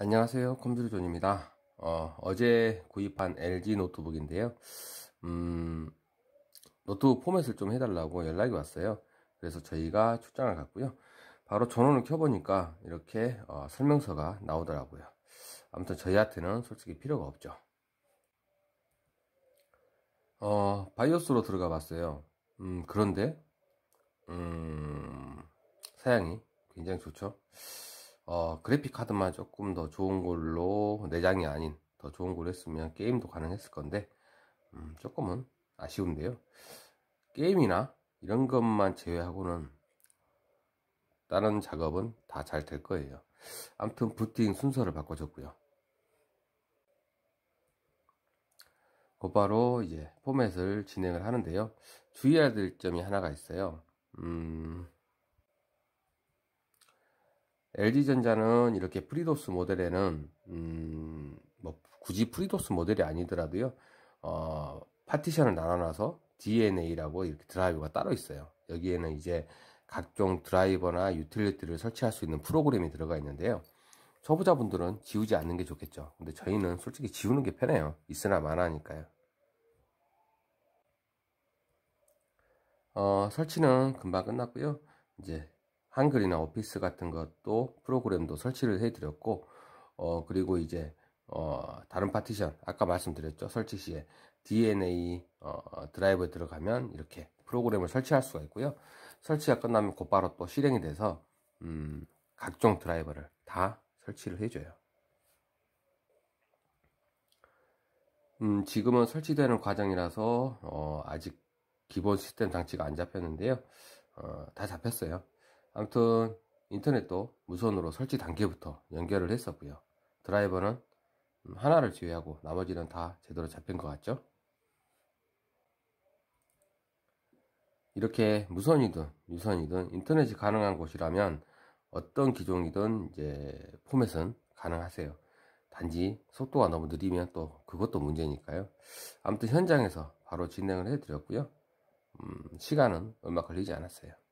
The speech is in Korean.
안녕하세요 컴퓨터존입니다 어, 제 구입한 LG 노트북인데요 음, 노트북 포맷을 좀 해달라고 연락이 왔어요 그래서 저희가 출장을 갔고요 바로 전원을 켜보니까 이렇게 어, 설명서가 나오더라고요 아무튼 저희한테는 솔직히 필요가 없죠 어, 바이오스로 들어가 봤어요 음, 그런데 음, 사양이 굉장히 좋죠 어, 그래픽 카드만 조금 더 좋은 걸로 내장이 아닌 더 좋은 걸로 했으면 게임도 가능했을 건데 음, 조금은 아쉬운데요 게임이나 이런 것만 제외하고는 다른 작업은 다 잘 될 거예요 암튼 부팅 순서를 바꿔줬고요 곧바로 그 이제 포맷을 진행을 하는데요 주의해야 될 점이 하나가 있어요 음... LG전자는 이렇게 프리도스 모델에는 음, 뭐 굳이 프리도스 모델이 아니더라도요 어, 파티션을 나눠놔서 DNA라고 이렇게 드라이버가 따로 있어요 여기에는 이제 각종 드라이버나 유틸리티를 설치할 수 있는 프로그램이 들어가 있는데요 초보자분들은 지우지 않는 게 좋겠죠 근데 저희는 솔직히 지우는 게 편해요 있으나 마나니까요 어, 설치는 금방 끝났고요 이제 한글이나 오피스 같은 것도 프로그램도 설치를 해드렸고 어 그리고 이제 어 다른 파티션 아까 말씀드렸죠 설치 시에 DNA 어, 드라이브에 들어가면 이렇게 프로그램을 설치할 수가 있고요 설치가 끝나면 곧바로 또 실행이 돼서 음, 각종 드라이버를 다 설치를 해줘요 음, 지금은 설치되는 과정이라서 어, 아직 기본 시스템 장치가 안 잡혔는데요 어, 다 잡혔어요 아무튼 인터넷도 무선으로 설치 단계부터 연결을 했었고요 드라이버는 음, 하나를 제외하고 나머지는 다 제대로 잡힌 것 같죠 이렇게 무선이든 유선이든 인터넷이 가능한 곳이라면 어떤 기종이든 이제 포맷은 가능하세요 단지 속도가 너무 느리면 또 그것도 문제니까요 아무튼 현장에서 바로 진행을 해드렸고요 음, 시간은 얼마 걸리지 않았어요